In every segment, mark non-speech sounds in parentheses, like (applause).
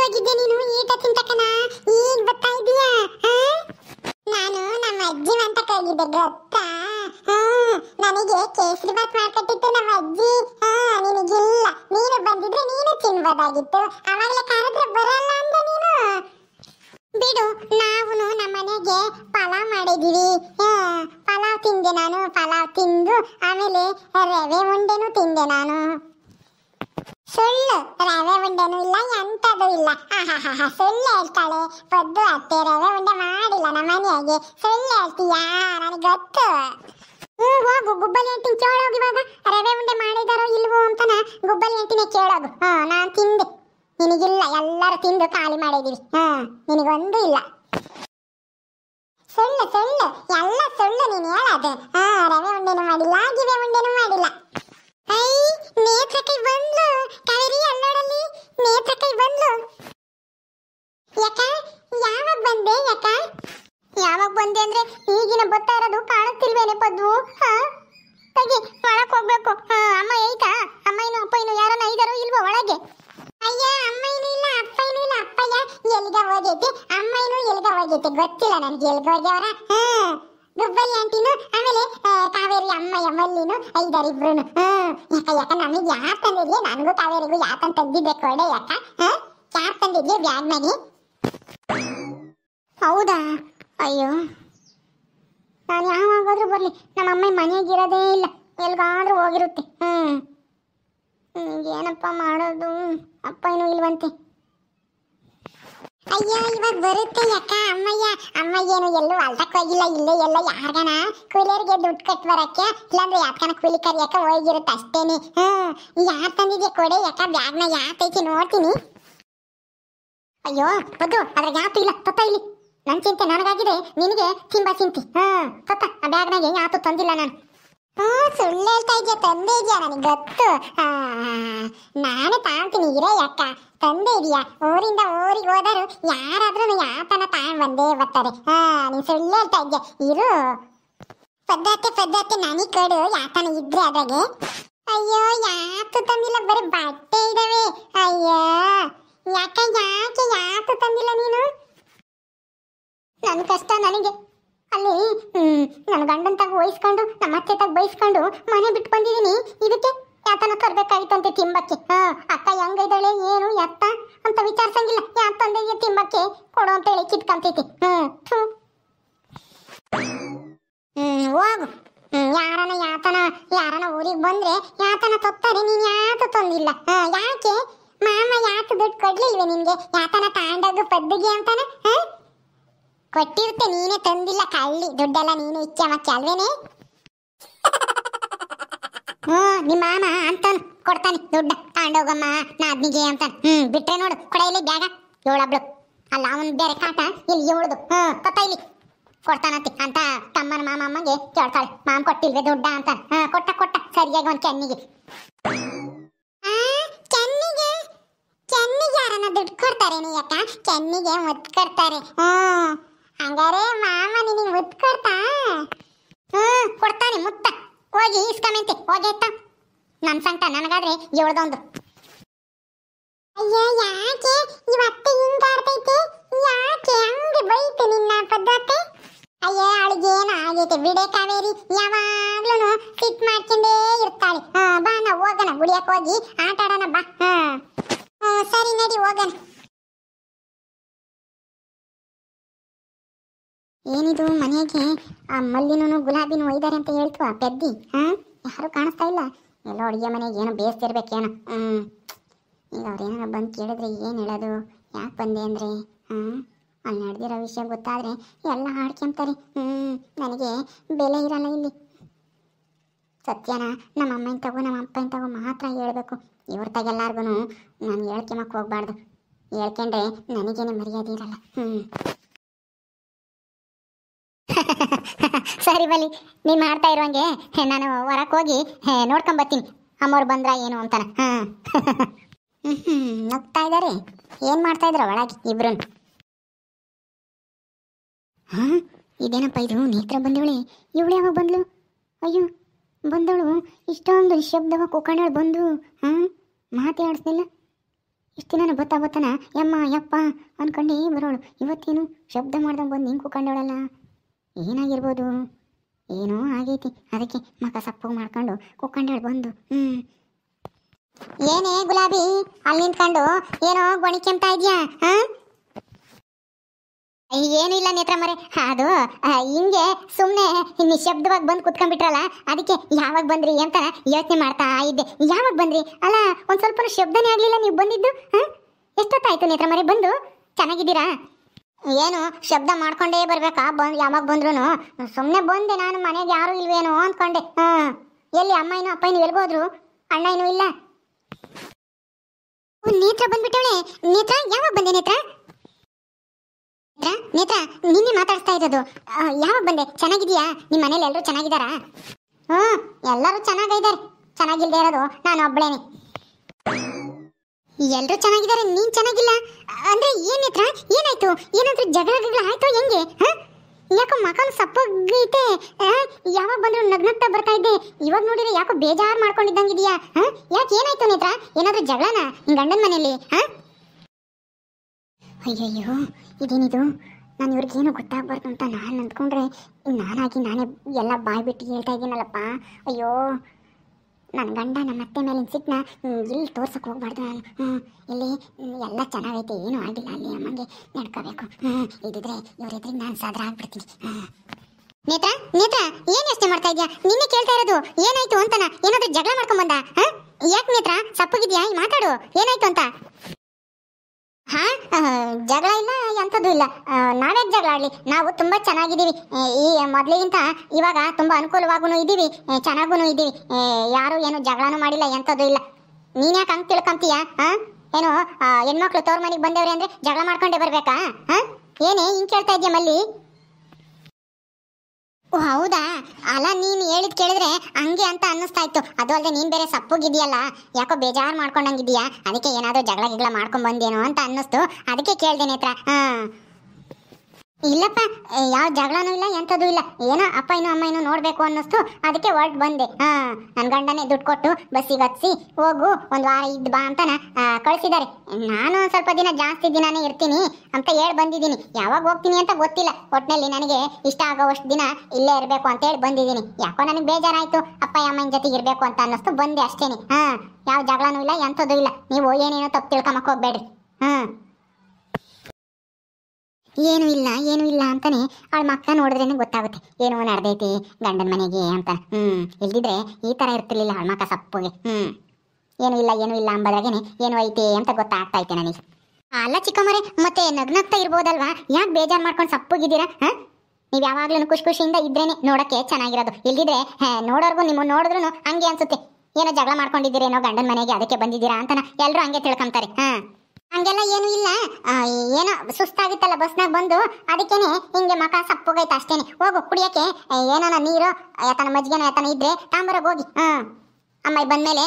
ಹೋಗಿದ್ದೆ ನೀನು ಈಟ ತಿಂತಕನ ಈಗ ಬರ್ತಾ ಇದೀಯಾ ನಾನು ನಮ್ಮ ಅಜ್ಜಿ ಮಂತಕ ಹೋಗಿದ್ದೆ ಗೊತ್ತಾ ನನಗೆ ಕೇಸರಿ ಬಾತ್ ಮಾಡ್ಕೊಟ್ಟಿತ್ತು ನಮ್ಮ ಅಜ್ಜಿ ನಿನಗಿಲ್ಲ ನೀನು ಬಂದಿದ್ರೆ ನೀನು ತಿನ್ಬೋದಾಗಿತ್ತು ಅವಾಗಲೇ ಕರೆದ್ರೆ ಬರಲ್ಲ ಅಂದ ನೀನು ಬಿಡು ನಾವು ನಮ್ಮನೆಗೆ ಮನೆಗೆ ಪಲಾವ್ ಮಾಡಿದೀವಿ ಪಲಾವ್ ತಿಂದೆ ನಾನು ಪಲಾವ್ ತಿಂದು ಆಮೇಲೆ ರವೆ ಉಂಡೆನೂ ತಿಂದೆ ನಾನು ಸುಳ್ಳು ರವೆ ಉಂಡೆನೂ ಇಲ್ಲ ಎಂಥದ್ದು ಇಲ್ಲ ಆಹಾಹಾ ಸುಳ್ಳು ಹೇಳ್ತಾಳೆ ಪದ್ದು ಅತ್ತೆ ರವೆ ಉಂಡೆ ಮಾಡಿಲ್ಲ ನಮ್ಮ ಮನೆಯಾಗೆ ಸುಳ್ಳು ಹೇಳ್ತೀಯಾ ನನಗೆ ಗೊತ್ತು ಹ್ಞೂ ಹೋಗು ಗುಬ್ಬಲಿ ಅಂಟಿನ ಕೇಳೋಗು ಇವಾಗ ರವೆ ಉಂಡೆ ಮಾಡಿದಾರೋ ಇಲ್ವೋ ಅಂತನ ಗುಬ್ಬಲಿ ಅಂಟಿನೇ ಕೇಳೋದು ಹಾ ನಾನು ತಿಂದೆ ನಿನಗಿಲ್ಲ ಎಲ್ಲರೂ ತಿಂದು ಖಾಲಿ ಮಾಡಿದ್ದೀವಿ ಹಾ ನಿನಗೊಂದು ಇಲ್ಲ ಸುಳ್ಳು ಸುಳ್ಳು ಎಲ್ಲ ಸುಳ್ಳು ನೀನು ಹೇಳೋದು ಹಾಂ ರವೆ ಉಂಡೆನೂ ಮಾಡಿಲ್ಲ ಗಿವೆ ಉಂಡೆನೂ ಮಾಡಿಲ್ಲ ಐ ನೇತ್ರಕ್ಕೆ ಬಂದ್ಲು ಕೈ ಬಂದ್ಲು ಯಾಕ ಯಾವಾಗ ಬಂದೆ ಯಾಕ ಯಾವಾಗ ಬಂದೆ ಅಂದ್ರೆ ಈಗಿನ ಬರ್ತಾ ಇರೋದು ಕಾಣುತ್ತಿಲ್ವೇನೆ ಪದ್ವು ಹಾ ತಗಿ ಒಳಕ್ ಹೋಗ್ಬೇಕು ಅಮ್ಮ ಐತಾ ಅಮ್ಮ ಏನು ಅಪ್ಪ ಏನು ಯಾರನ್ನ ಐದಾರೋ ಇಲ್ವಾ ಒಳಗೆ ಅಯ್ಯ ಅಮ್ಮ ಏನು ಇಲ್ಲ ಅಪ್ಪ ಏನು ಇಲ್ಲ ಅಪ್ಪಯ್ಯ ಎಲ್ಗ ಹೋಗೈತೆ ಅಮ್ಮ ಏನು ಎಲ್ಗ ಹೋಗೈತೆ ಗೊತ್ತಿಲ್ಲ ನನಗೆ ಎಲ್ಗ ಹೋಗ್ಯವರ ಹ ಗುಬ್ಬಲ್ಲಿ ಆಂಟಿನು ಆಮೇಲೆ ಕಾವೇರಿ ಅಮ್ಮಯ್ಯ ಮಲ್ಲಿನು ಐದಾರಿಬ್ರು ಹಾ ಯಾಕ ಯಾಕ ನಮಗ್ ಯಾರ್ ತಂದಿದ್ಲಿ ನನಗೂ ಕಾವೇರಿಗೂ ಯಾಕ ತಂದಿದ್ದೆ ಕೊಡೆ ಯಾಕ ಯಾರ್ ತಂದಿದ್ಲಿ ಬ್ಯಾಗ್ ಮನಿ ಹೌದಾ ಅಯ್ಯೋ ನಾನು ಯಾವಾಗಾದ್ರೂ ಬರ್ಲಿ ನಮ್ಮ ಅಮ್ಮ ಮನೆಗೆ ಇರೋದೇ ಇಲ್ಲ ಎಲ್ಗಾದ್ರೂ ಹೋಗಿರುತ್ತೆ ಹ್ಮ್ ಏನಪ್ಪ ಮಾಡೋದು ಅಪ್ಪ ಏನು ಇಲ್ವಂತೆ ಅಯ್ಯ ನನಗ್ ಬರುತ್ತೆ ಅಕ್ಕ ಅಮ್ಮಯ್ಯ ಅಮ್ಮಯ್ಯೇನು ಎಲ್ಲೂ ಅಲ್ಟಕ್ ಹೋಗಿಲ್ಲ ಇಲ್ಲೇ ಎಲ್ಲ ಯಾರ್ಗನ ಕೂಲಿಯರಿಗೆ ದುಡ್ಡು ಕಟ್ ಬರಕ್ಕೆ ಇಲ್ಲಾಂದ್ರೆ ಯಾಕನ ಕೂಲಿ ಯಾಕ ಹೋಗಿರುತ್ತೆ ಅಷ್ಟೇನೆ ಹ್ಮ್ ಯಾರ್ ತಂದಿದ್ಯಾ ಕೊಡೆ ಯಾಕ ಬ್ಯಾಗ್ನ ಯಾತೈತಿ ನೋಡ್ತೀನಿ ಅಯ್ಯೋ ಬದ್ದು ಅದ್ರ ಯಾತು ಇಲ್ಲ ತತ್ತ ಇಲ್ಲಿ ನನ್ ಚಿಂತೆ ನನಗಾಗಿದೆ ನಿನಗೆ ತಿಂಬ ಚಿಂತೆ ಹ ತತ್ತ ಆ ಬ್ಯಾಗ್ನಾಗೆ ಯಾತು ತಂದಿಲ್ಲ ನಾನು ಹ್ಮ್ ಸುಳ್ಳು ಹೇಳ್ತಾ ಇದೆಯಾ ತಂದೆ ಇದೆಯಾ ನನಗೆ ಗೊತ್ತು ನಾನೇ ತಾಂತೀನಿ ಇರೇ ಅಕ್ಕ ತಂದೆ ಇದೆಯಾ ಊರಿಂದ ಊರಿಗೆ ಹೋದರು ಯಾರಾದ್ರೂ ಯಾತನ ತಾಂಡ್ ಬಂದೇ ಬರ್ತಾರೆ ಹಾ ನೀನ್ ಸುಳ್ಳು ಹೇಳ್ತಾ ಇದ್ಯಾ ಇರು ಪದ್ಧತಿ ಪದ್ಧತಿ ನನಗೆ ಕೊಡು ಯಾತನ ಇದ್ರೆ ಅದಾಗೆ ಅಯ್ಯೋ ಯಾತು ತಂದಿಲ್ಲ ಬರೀ ಬಟ್ಟೆ ಇದಾವೆ ಅಯ್ಯೋ ಯಾಕೆ ಯಾಕೆ ಯಾತು ತಂದಿಲ್ಲ ನೀನು ನನ್ನ ಕಷ್ಟ ನನಗೆ ಅಲ್ಲಿ ಹ್ಮ್ ನನ್ನ ಗಂಡನ್ ತಾಗ ಬೈಸ್ಕೊಂಡು ನಮ್ಮ ಅತ್ತೆ ತಾಗ ಬೈಸ್ಕೊಂಡು ಮನೆ ಬಿಟ್ಟು ಬಂದಿದ್ದೀನಿ ಇದಕ್ಕೆ ಯಾತನ ತರಬೇಕಾಗಿತ್ತಂತೆ ತಿಂಬಕ್ಕೆ ಹಾ ಅಕ್ಕ ಹೆಂಗಿದ್ದಾಳೆ ಏನು ಎತ್ತ ಅಂತ ವಿಚಾರಿಸಂಗಿಲ್ಲ ಯಾ ತಂದೆ ತಿಂಬಕ್ಕೆ ಕೊಡು ಅಂತ ಹೇಳಿ ಕಿತ್ಕಂತೈತಿ ಹ್ಮ್ ಹ್ಮ್ ಹೋಗು ಯಾರನ ಯಾತನ ಯಾರನ ಊರಿಗೆ ಬಂದ್ರೆ ಯಾತನ ತೊತ್ತಾರೆ ನೀನ್ ಯಾತ ತೊಂದಿಲ್ಲ ಯಾಕೆ ಮಾಮ ಯಾಕೆ ದುಡ್ಡು ಕೊಡ್ಲಿಲ್ವೇ ನಿನ್ಗೆ ಯಾತನ ತಾಂಡದು ಪದ್ದಿಗೆ ಅಂತಾನೆ ಕೊಟ್ಟಿರ್ತೆ ನೀನೇ ತಂದಿಲ್ಲ ಕಳ್ಳಿ ದುಡ್ಡೆಲ್ಲ ನೀನು ಇಚ್ಛೆ ಮಕ್ಕೆ ಅಲ್ವೇನೆ (laughs) ಹ್ಮ್ ನಿಮ್ಮ ಮಾಮ ಅಂತಾನು ಕೊಡ್ತಾನೆ ದುಡ್ಡ ತಗೊಂಡೋಗಮ್ಮ ನಾದ್ನಿಗೆ ಅಂತ ಹ್ಮ್ ಬಿಟ್ರೆ ನೋಡು ಕೊಡ ಇಲ್ಲಿ ಬ್ಯಾಗ ಏಳಬ್ಳು ಅಲ್ಲ ಅವನ್ ಬೇರೆ ಕಾಟ ಇಲ್ಲಿ ಏಳ್ದು ಹ್ಮ್ ತಪ್ಪ ಇಲ್ಲಿ ಕೊಡ್ತಾನಂತೆ ಅಂತ ತಮ್ಮನ ಮಾಮ ಅಮ್ಮಂಗೆ ಕೇಳ್ತಾಳೆ ಮಾಮ ಕೊಟ್ಟಿಲ್ವೇ ದುಡ್ಡ ಅಂತ ಹಾ ಕೊಟ್ಟ ಕೊಟ್ಟ ಸರಿಯಾಗಿ ಒಂದ್ ಕೆನ್ನಿಗೆ ಕೆನ್ನಿಗೆ ಕೆನ್ನಿಗೆ ಯಾರನ್ನ ದುಡ್ಡು ಕೊಡ್ತಾರೆ ನೀ ಅಕ್ಕ ಕೆನ್ನಿಗೆ ಮುದ್ದು ಕೊಡ್ತಾರೆ ಹ್ಮ್ ಹಂಗಾರೆ ಮಾಮ ನಿನಗೆ ಹೋಗಿ ಇಸ್ಕೊಂಬಂತೆ ಹೋಗೇತ ನನ್ನ ಸಂಕಟ ನನಗಾದ್ರೆ ಏಳ್ದೊಂದು ಅಯ್ಯ ಯಾಕೆ ಇವತ್ತು ಹಿಂಗಾರ್ತೈತೆ ಯಾಕೆ ಹಂಗೆ ಬೈತು ನಿನ್ನ ಪದ್ಧತಿ ಅಯ್ಯ ಅವಳಿಗೆ ಆಗೈತೆ ಬಿಡೆ ಕಾವೇರಿ ಯಾವಾಗ್ಲೂ ಸಿಟ್ ಮಾಡ್ಕೊಂಡೇ ಇರ್ತಾಳೆ ಹಾ ಬಾ ನಾವು ಹೋಗೋಣ ಉಳಿಯಕ್ಕೆ ಹೋಗಿ ಆ ಮಲ್ಲಿನೂ ಗುಲಾಬಿನೂ ಒಯ್ದಾರೆ ಅಂತ ಹೇಳ್ತುವ ಬೆದ್ದಿ ಹಾಂ ಯಾರು ಕಾಣಿಸ್ತಾ ಇಲ್ಲ ಎಲ್ಲ ಅಡುಗೆ ಮನೆಗೆ ಏನೋ ಬೇಯಿಸ್ತಿರ್ಬೇಕೇನೋ ಹ್ಞೂ ಈಗ ಏನೋ ಬಂದು ಕೇಳಿದ್ರೆ ಏನು ಹೇಳೋದು ಯಾಕೆ ಬಂದೆ ಅಂದ್ರೆ ಹಾಂ ಅಲ್ಲಿ ನಡೆದಿರೋ ವಿಷಯ ಗೊತ್ತಾದ್ರೆ ಎಲ್ಲ ಹಾಡ್ಕೊಂತಾರೆ ಹ್ಞೂ ನನಗೆ ಬೆಲೆ ಇರಲ್ಲ ಇಲ್ಲಿ ಸತ್ಯನ ನಮ್ಮ ಅಮ್ಮನ ತಗೋ ನಮ್ಮ ಅಪ್ಪನ ತಗೋ ಮಾತ್ರ ಹೇಳಬೇಕು ಇವ್ರ ತಗೆಲ್ಲಾರ್ಗು ನಾನು ಹೇಳ್ಕೊಂಬಕ್ಕೆ ಹೋಗ್ಬಾರ್ದು ಹೇಳ್ಕೊಂಡ್ರೆ ನನಗೇನೆ ಮರ್ಯಾದೆ ಇರಲ್ಲ ಹ್ಞೂ ಸರಿ ಬಲಿ ನೀನು ಮಾಡ್ತಾ ಇರುವಂಗೆ ನಾನು ಹೊರಕ್ಕೆ ಹೋಗಿ ಬರ್ತೀನಿ ಅಮ್ಮವ್ರು ಬಂದ್ರ ಏನು ಅಂತಾನೆ ಹಾಂ ಹ್ಞೂ ನಗ್ತಾ ಇದ್ದಾರೆ ಏನು ಮಾಡ್ತಾ ಇದ್ರ ಒಳಗೆ ಇಬ್ರು ಹಾಂ ಇದೇನಪ್ಪ ಇದು ನೇತ್ರ ಬಂದವಳೆ ಇವಳು ಯಾವಾಗ ಬಂದ್ಳು ಅಯ್ಯೋ ಬಂದವಳು ಇಷ್ಟೊಂದು ಶಬ್ದವ ಕುಕಣಳು ಬಂದು ಹಾಂ ಆಡಿಸ್ತಿಲ್ಲ ಇಷ್ಟು ದಿನ ಬತ್ತಾ ಬತ್ತಾನ ಯಮ್ಮ ಯಪ್ಪ ಅನ್ಕೊಂಡೇ ಬರೋಳು ಇವತ್ತೇನು ಶಬ್ದ ಮಾಡ್ದಂಗೆ ಬಂದು ಹಿಂಗೆ ಕುಕೊಂಡವಳಲ್ಲ ಏನಾಗಿರ್ಬೋದು ಏನೋ ಆಗೈತಿ ಅದಕ್ಕೆ ಮಕ ಸಪ್ಪು ಮಾಡ್ಕೊಂಡು ಕುಕ್ಕಂಡಾಳು ಬಂದು ಹ್ಮ್ ಏನೇ ಗುಲಾಬಿ ಅಲ್ಲಿ ನಿಂತ್ಕೊಂಡು ಏನೋ ಗೊಣಿ ಇದೆಯಾ ಇದ್ಯಾ ಏನು ಇಲ್ಲ ನೇತ್ರ ಮರೆ ಅದು ಹಿಂಗೆ ಸುಮ್ಮನೆ ನಿಶಬ್ದವಾಗಿ ಬಂದು ಕುತ್ಕೊಂಡ್ಬಿಟ್ರಲ್ಲ ಅದಕ್ಕೆ ಯಾವಾಗ ಬಂದ್ರಿ ಅಂತ ಯೋಚನೆ ಮಾಡ್ತಾ ಇದ್ದೆ ಯಾವಾಗ ಬಂದ್ರಿ ಅಲ್ಲ ಒಂದ್ ಸ್ವಲ್ಪ ಶಬ್ದನೇ ಆಗಲಿಲ್ಲ ನೀವು ಬಂದಿದ್ದು ಹಾಂ ಎಷ್ಟೊತ್ತಾಯ್ತು ನೇತ್ರ ಮರೆ ಬಂದು ಚೆನ್ನಾಗಿದ್ದೀರಾ ಏನು ಶಬ್ದ ಮಾಡ್ಕೊಂಡೇ ಬರ್ಬೇಕಾ ಬಂದ್ ಯಾವಾಗ ಬಂದ್ರು ಸುಮ್ನೆ ಬಂದೆ ನಾನು ಮನೆಗೆ ಯಾರು ಇಲ್ವೇನೋ ಅಂದ್ಕೊಂಡೆ ಹಾ ಎಲ್ಲಿ ಅಮ್ಮಯ್ಯನು ಅಪ್ಪಯ್ಯನು ಎಲ್ಗೋದ್ರು ಅಣ್ಣ ಏನು ಇಲ್ಲ ನೇತ್ರ ಬಂದ್ಬಿಟ್ಟವಳೆ ನೇತ್ರ ಯಾವಾಗ ಬಂದೆ ನೇತ್ರ ನೇತ್ರ ನಿನ್ನೆ ಮಾತಾಡ್ತಾ ಇದ್ದದು ಯಾವಾಗ ಬಂದೆ ಚೆನ್ನಾಗಿದ್ಯಾ ನಿಮ್ಮ ಮನೇಲಿ ಎಲ್ಲರೂ ಚೆನ್ನಾಗಿದ್ದಾರಾ ಹ್ಞೂ ಎಲ್ಲರೂ ಚೆನ್ನಾಗಿದ್ದಾರೆ ಚೆನ್ನಾಗಿಲ್ದೇ ಇರೋದು ನಾನು ಒಬ್ಬಳೇನೆ ಎಲ್ಲರೂ ಚೆನ್ನಾಗಿದ್ದಾರೆ ನೀನ್ ಚೆನ್ನಾಗಿಲ್ಲ ಅಂದ್ರೆ ಏನಿತ್ರ ಏನಾಯ್ತು ಏನಾದ್ರೂ ಜಗಳಗಳು ಆಯ್ತು ಹೆಂಗೆ ಯಾಕೋ ಮಕಾನ್ ಸಪ್ಪಗೈತೆ ಯಾವಾಗ ಬಂದ್ರು ನಗ್ನಗ್ತಾ ಬರ್ತಾ ಇದ್ದೆ ಇವಾಗ ನೋಡಿದ್ರೆ ಯಾಕೋ ಬೇಜಾರು ಮಾಡ್ಕೊಂಡಿದ್ದಂಗಿದ್ಯಾ ಯಾಕೆ ಏನಾಯ್ತು ನೇತ್ರ ಏನಾದ್ರೂ ಜಗಳನ ಗಂಡನ ಮನೇಲಿ ಅಯ್ಯಯ್ಯೋ ಇದೇನಿದು ನಾನು ಏನು ಗೊತ್ತಾಗಬಾರ್ದು ಅಂತ ನಾನು ಅಂದ್ಕೊಂಡ್ರೆ ನಾನಾಗಿ ನಾನೇ ಎಲ್ಲ ಬಿಟ್ಟು ಹೇಳ್ತಾ ಇದ್ದೀನಲ್ಲಪ್ಪ ಅಯ್ಯೋ ನನ್ನ ಗಂಡ ನಮ್ಮ ಅತ್ತೆ ಮೇಲಿನ ಸಿಟ್ನ ಇಲ್ಲಿ ತೋರ್ಸಕ್ಕೆ ಹೋಗ್ಬಾರ್ದು ನಾನು ಇಲ್ಲಿ ಎಲ್ಲ ಚೆನ್ನಾಗೈತೆ ಏನೂ ಆಗಿಲ್ಲ ಅಲ್ಲಿ ಅಮ್ಮಂಗೆ ನಡ್ಕೋಬೇಕು ಇದಿದ್ರೆ ಇವ್ರಿದ್ರೆ ನಾನು ಸಾದ್ರ ಆಗ್ಬಿಡ್ತೀನಿ ನೇತ್ರ ನೇತ್ರ ಏನು ಯೋಚನೆ ಮಾಡ್ತಾ ಇದೆಯಾ ನಿನ್ನೆ ಕೇಳ್ತಾ ಇರೋದು ಏನಾಯ್ತು ಅಂತನ ಏನಾದರೂ ಜಗಳ ಮಾಡ್ಕೊಂಬಂದ ಯಾಕೆ ನೇತ್ರ ಸಪ್ಪಗಿದ್ಯಾ ಮಾತಾಡು ಏನಾಯ್ತು ಅಂತ ಹಾ ಜಗಳ ಇಲ್ಲ ಎಂಥದ್ದು ಇಲ್ಲ ನಾವೇ ಜಗಳ ಆಡ್ಲಿ ನಾವು ತುಂಬ ಚೆನ್ನಾಗಿದ್ದೀವಿ ಈ ಮೊದಲಿಗಿಂತ ಇವಾಗ ತುಂಬ ಅನುಕೂಲವಾಗೂ ಇದ್ದೀವಿ ಚೆನ್ನಾಗೂ ಇದ್ದೀವಿ ಯಾರು ಏನು ಜಗಳನೂ ಮಾಡಿಲ್ಲ ಎಂಥದ್ದು ಇಲ್ಲ ನೀನು ಯಾಕೆ ಹಂಗೆ ತಿಳ್ಕೊಂತೀಯ ಹಾಂ ಏನು ಹೆಣ್ಮಕ್ಳು ತೋರ್ ಮನೆಗೆ ಬಂದವ್ರೆ ಅಂದ್ರೆ ಜಗಳ ಮಾಡ್ಕೊಂಡೇ ಬರಬೇಕಾ ಹಾಂ ಏನೇ ಹಿಂಗೆ ಕೇಳ್ತಾ ಇದೆಯಾ ಮಲ್ಲಿ ಹೌದಾ ಅಲ್ಲ ನೀನು ಹೇಳಿದ್ ಕೇಳಿದ್ರೆ ಹಂಗೆ ಅಂತ ಅನ್ನಿಸ್ತಾ ಇತ್ತು ಅದು ಅಲ್ಲದೆ ನೀನು ಬೇರೆ ಸಪ್ಪುಗಿದೆಯಲ್ಲ ಯಾಕೋ ಬೇಜಾರು ಮಾಡ್ಕೊಂಡಂಗಿದ್ಯಾ ಅದಕ್ಕೆ ಏನಾದರೂ ಜಗಳ ಗಿಗಳ ಮಾಡ್ಕೊಂಡು ಬಂದೇನೋ ಅಂತ ಅನ್ನಿಸ್ತು ಅದಕ್ಕೆ ಕೇಳ್ದೆ ನೇತ್ರ ಹಾಂ ಇಲ್ಲಪ್ಪ ಯಾವ ಜಗಳನೂ ಇಲ್ಲ ಎಂಥದ್ದು ಇಲ್ಲ ಏನೋ ಅಪ್ಪ ಇನ್ನು ಅಮ್ಮ ಇನ್ನು ನೋಡಬೇಕು ಅನ್ನಿಸ್ತು ಅದಕ್ಕೆ ಹೊರಟ್ ಬಂದೆ ಹಾ ನನ್ನ ಗಂಡನೇ ದುಡ್ಡು ಕೊಟ್ಟು ಬಸ್ಸಿಗೆ ಹತ್ಸಿ ಹೋಗು ಒಂದು ವಾರ ಇದ್ದು ಬಾ ಅಂತ ಕಳಿಸಿದ್ದಾರೆ ನಾನು ಒಂದು ಸ್ವಲ್ಪ ದಿನ ಜಾಸ್ತಿ ದಿನನೇ ಇರ್ತೀನಿ ಅಂತ ಹೇಳಿ ಬಂದಿದ್ದೀನಿ ಯಾವಾಗ ಹೋಗ್ತೀನಿ ಅಂತ ಗೊತ್ತಿಲ್ಲ ಒಟ್ಟಿನಲ್ಲಿ ನನಗೆ ಇಷ್ಟ ಆಗೋವಷ್ಟು ದಿನ ಇಲ್ಲೇ ಇರಬೇಕು ಅಂತ ಹೇಳಿ ಬಂದಿದ್ದೀನಿ ಯಾಕೋ ನನಗೆ ಬೇಜಾರಾಯಿತು ಅಪ್ಪ ಅಮ್ಮನ ಜೊತೆ ಇರಬೇಕು ಅಂತ ಅನ್ನಿಸ್ತು ಬಂದೆ ಅಷ್ಟೇನೆ ಹಾಂ ಯಾವ ಜಗಳನೂ ಇಲ್ಲ ಎಂಥದ್ದು ಇಲ್ಲ ನೀವು ಏನೇನೋ ತಪ್ಪು ತಿಳ್ಕೊಂಬಕ್ಕೆ ಹೋಗ್ಬೇಡ್ರಿ ಹ್ಞೂ ಏನು ಇಲ್ಲ ಏನೂ ಇಲ್ಲ ಅಂತಾನೆ ಅವಳ ಮಕ್ಕ ನೋಡಿದ್ರೇನೆ ಗೊತ್ತಾಗುತ್ತೆ ಏನೋ ನಡೆದೈತಿ ಗಂಡನ ಮನೆಗೆ ಅಂತ ಹ್ಞೂ ಇಲ್ದಿದ್ರೆ ಈ ಥರ ಇರ್ತಿರ್ಲಿಲ್ಲ ಅವಳ ಮಕ್ಕ ಸಪ್ಪಗೆ ಹ್ಞೂ ಏನು ಇಲ್ಲ ಏನು ಇಲ್ಲ ಅಂಬದಾಗೇನೆ ಏನು ಐತಿ ಅಂತ ಗೊತ್ತಾಗ್ತಾ ಐತೆ ನನಗೆ ಅಲ್ಲ ಚಿಕ್ಕಮ್ಮರೆ ಮತ್ತೆ ನಗ್ನಾಗ್ತಾ ಇರ್ಬೋದಲ್ವಾ ಯಾಕೆ ಬೇಜಾರು ಮಾಡ್ಕೊಂಡು ಸಪ್ಪಗಿದ್ದೀರಾ ಹಾಂ ನೀವು ಯಾವಾಗ್ಲೂ ಖುಷಿ ಖುಷಿಯಿಂದ ಇದ್ರೇನೆ ನೋಡೋಕ್ಕೆ ಚೆನ್ನಾಗಿರೋದು ಇಲ್ದಿದ್ರೆ ನೋಡೋರ್ಗು ನಿಮ್ಮ ನೋಡಿದ್ರು ಹಂಗೆ ಅನ್ಸುತ್ತೆ ಏನೋ ಜಗಳ ಮಾಡ್ಕೊಂಡಿದ್ದೀರೇನೋ ಗಂಡನ ಮನೆಗೆ ಅದಕ್ಕೆ ಬಂದಿದ್ದೀರಾ ಅಂತ ಎಲ್ಲರೂ ಹಂಗೆ ತಿಳ್ಕೊಂತಾರೆ ಹಾಂ ಹಂಗೆಲ್ಲ ಏನು ಇಲ್ಲ ಏನೋ ಸುಸ್ತಾಗಿತ್ತಲ್ಲ ಬಸ್ನಾಗ ಬಂದು ಅದಕ್ಕೇನೆ ಹಿಂಗೆ ಮಕ ಸಪ್ಪೋಗೈತೆ ಅಷ್ಟೇನೆ ಹೋಗು ಕುಡಿಯೋಕೆ ಏನೋ ನೀರು ಯಾತನ ಮಜ್ಜಿಗೆನ ಯಾತನ ಇದ್ರೆ ತಾಂಬರೋಗಿ ಹೋಗಿ ಹ್ಞೂ ಅಮ್ಮಾಯಿ ಬಂದಮೇಲೆ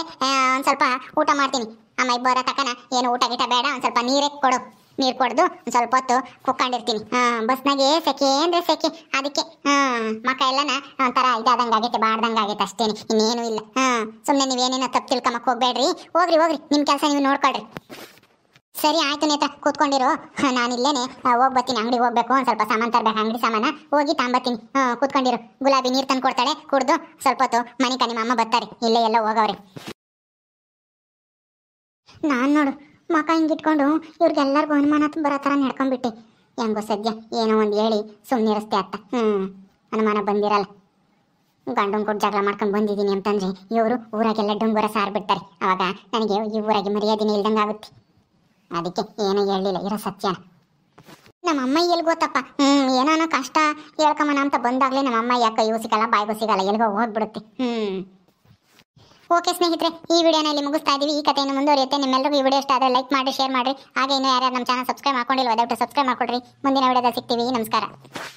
ಒಂದು ಸ್ವಲ್ಪ ಊಟ ಮಾಡ್ತೀನಿ ಅಮ್ಮಾಯಿ ಬರೋ ತಕ್ಕನ ಏನು ಊಟ ಗೀಟ ಬೇಡ ಒಂದು ಸ್ವಲ್ಪ ನೀರೇ ಕೊಡು ನೀರು ಕೊಡ್ದು ಒಂದು ಸ್ವಲ್ಪ ಹೊತ್ತು ಕುಕ್ಕೊಂಡಿರ್ತೀನಿ ಹಾಂ ಬಸ್ನಾಗೆ ಸೆಕೆ ಅಂದರೆ ಸೆಕೆ ಅದಕ್ಕೆ ಹಾಂ ಮಕ್ಕ ಎಲ್ಲನ ಒಂಥರ ಇದಾದಂಗೆ ಆಗೈತೆ ಬಾಡ್ದಂಗೆ ಆಗೈತೆ ಅಷ್ಟೇನೆ ಇನ್ನೇನು ಇಲ್ಲ ಹಾಂ ಸುಮ್ಮನೆ ನೀವೇನೇನೋ ತಪ್ಪು ತಿಳ್ಕೊಂಬಕ್ಕೆ ಹೋಗ್ಬೇಡ್ರಿ ಹೋಗ್ರಿ ಹೋಗ್ರಿ ನಿಮ್ಮ ಕೆಲಸ ನೀವು ನೋಡ್ಕೊಳ್ರಿ ಸರಿ ಆಯ್ತು ನೇತ ಕೂತ್ಕೊಂಡಿರು ನಾನು ಇಲ್ಲೇನೆ ಹೋಗಿ ಬರ್ತೀನಿ ಅಂಗಡಿ ಹೋಗ್ಬೇಕು ಒಂದು ಸ್ವಲ್ಪ ಸಾಮಾನು ತರಬೇಕು ಅಂಗಡಿ ಸಾಮಾನ ಹೋಗಿ ತಾಂಬತ್ತೀನಿ ಕೂತ್ಕೊಂಡಿರು ಗುಲಾಬಿ ನೀರು ತಂದು ಕೊಡ್ತಾಳೆ ಕುಡ್ದು ಸ್ವಲ್ಪ ಹೊತ್ತು ಮನೆ ಕಣಿ ಬರ್ತಾರೆ ಇಲ್ಲೇ ಎಲ್ಲ ಹೋಗವ್ರೆ ನಾನು ನೋಡು ಮಕ ಇಟ್ಕೊಂಡು ಇವ್ರಿಗೆಲ್ಲರಿಗೂ ಅನುಮಾನ ಬರೋ ಥರ ನಡ್ಕೊಂಡ್ಬಿಟ್ಟಿ ಹೆಂಗೋ ಸದ್ಯ ಏನೋ ಒಂದು ಹೇಳಿ ಸುಮ್ಮನೆ ರಸ್ತೆ ಅತ್ತ ಹ್ಞೂ ಅನುಮಾನ ಬಂದಿರಲ್ಲ ಗಂಡನ್ ಕೊಟ್ಟು ಜಗಳ ಮಾಡ್ಕೊಂಡು ಬಂದಿದ್ದೀನಿ ಅಂತಂದ್ರೆ ಇವರು ಊರಾಗೆಲ್ಲ ಡೊಂಗುರ ಸಾರು ಬಿಡ್ತಾರೆ ಅವಾಗ ನನಗೆ ಈ ಊರಾಗೆ ಮರ್ಯಾದೆನೇ ಇಲ್ದಂಗೆ ಆಗುತ್ತೆ ಅದಕ್ಕೆ ಏನೂ ಹೇಳಲಿಲ್ಲ ಇರೋ ಸತ್ಯನ ನಮ್ಮ ಅಮ್ಮ ಎಲ್ಲಿ ಗೊತ್ತಪ್ಪ ಹ್ಮ್ ಏನೋ ಕಷ್ಟ ಹೇಳ್ಕಮ್ಮನ ಅಂತ ಬಂದಾಗಲೇ ನಮ್ಮ ಅಮ್ಮ ಯಾಕೆ ಇವು ಸಿಗಲ್ಲ ಬಾಯ್ಗೂ ಸಿಗಲ್ಲ ಎಲ್ಗೋ ಹೋಗ್ಬಿಡುತ್ತೆ ಹ್ಮ್ ಓಕೆ ಸ್ನೇಹಿತರೆ ಈ ವಿಡಿಯೋನಲ್ಲಿ ಮುಗಿಸ್ತಾ ಇದೀವಿ ಈ ಕಥೆಯನ್ನು ಮುಂದುವರಿಯುತ್ತೆ ನಿಮ್ಮೆಲ್ಲರಿಗೂ ಈ ವಿಡಿಯೋ ಇಷ್ಟ ಆದರೆ ಲೈಕ್ ಮಾಡಿ ಶೇರ್ ಮಾಡಿ ಹಾಗೆ ಇನ್ನೂ ಯಾರ್ಯಾರು ನಮ್ಮ ಚಾನಲ್ ಸಬ್ಸ್ಕ್ರೈಬ್ ಮಾಡ್ಕೊಂಡಿಲ್ಲ ದಯವಿಟ್ಟು ಸಬ್ಸ್ಕ್ರೈಬ್ ಮಾಡ್ಕೊಡ್ರಿ ಮುಂದಿನ ವಿಡಿಯೋದಲ್ಲಿ ಸಿಗ್ತೀವಿ ನಮಸ್ಕಾರ